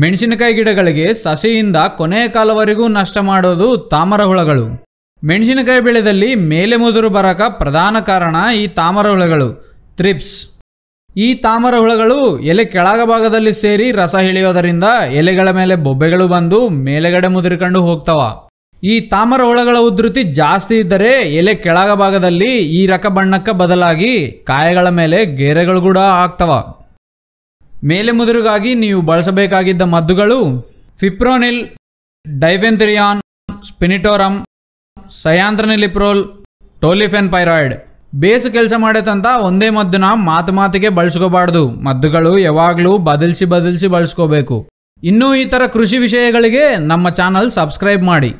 ಮೆಣಸಿನಕಾಯಿ ಗಿಡಗಳಿಗೆ ಸಸಿಯಿಂದ ಕೊನೆಯ ಕಾಲವರೆಗೂ ನಷ್ಟ ಮಾಡೋದು ತಾಮರ ಹುಳಗಳು ಮೆಣಸಿನಕಾಯಿ ಬೆಳೆದಲ್ಲಿ ಮೇಲೆ ಮುದುರು ಬರಕ ಪ್ರಧಾನ ಕಾರಣ ಈ ತಾಮರ ಹುಳಗಳು ಥ್ರಿಪ್ಸ್ ಈ ತಾಮರ ಹುಳಗಳು ಎಲೆ ಕೆಳಗ ಭಾಗದಲ್ಲಿ ಸೇರಿ ರಸ ಇಳಿಯೋದರಿಂದ ಎಲೆಗಳ ಮೇಲೆ ಬೊಬ್ಬೆಗಳು ಬಂದು ಮೇಲೆಗಡೆ ಮುದುರಿಕೊಂಡು ಹೋಗ್ತವ ಈ ತಾಮರ ಹುಳಗಳ ಉಧೃತಿ ಜಾಸ್ತಿ ಇದ್ದರೆ ಎಲೆ ಕೆಳಗ ಭಾಗದಲ್ಲಿ ಈ ರಕ ಬಣ್ಣಕ್ಕೆ ಬದಲಾಗಿ ಕಾಯಗಳ ಮೇಲೆ ಗೇರೆಗಳು ಕೂಡ ಆಗ್ತವ ಮೇಲೆ ಮುದುರಿಗಾಗಿ ನೀವು ಬಳಸಬೇಕಾಗಿದ್ದ ಮದ್ದುಗಳು ಫಿಪ್ರೋನಿಲ್ ಡೈಫೆಂಥ್ರಿಯಾನ್ ಸ್ಪಿನಿಟೋರಮ್ ಸಯಾಂತ್ರನಿಲಿಪ್ರೋಲ್ ಟೋಲಿಫೆನ್ ಪೈರಾಯ್ಡ್ ಬೇಸು ಕೆಲಸ ಮಾಡತ್ತಂತ ಒಂದೇ ಮದ್ದನ್ನ ಮಾತು ಮಾತಿಗೆ ಬಳಸ್ಕೋಬಾರ್ದು ಮದ್ದುಗಳು ಯಾವಾಗಲೂ ಬದಲಿಸಿ ಬದಲಿಸಿ ಬಳಸ್ಕೋಬೇಕು ಇನ್ನೂ ಈ ಥರ ಕೃಷಿ ವಿಷಯಗಳಿಗೆ ನಮ್ಮ ಚಾನಲ್ ಸಬ್ಸ್ಕ್ರೈಬ್ ಮಾಡಿ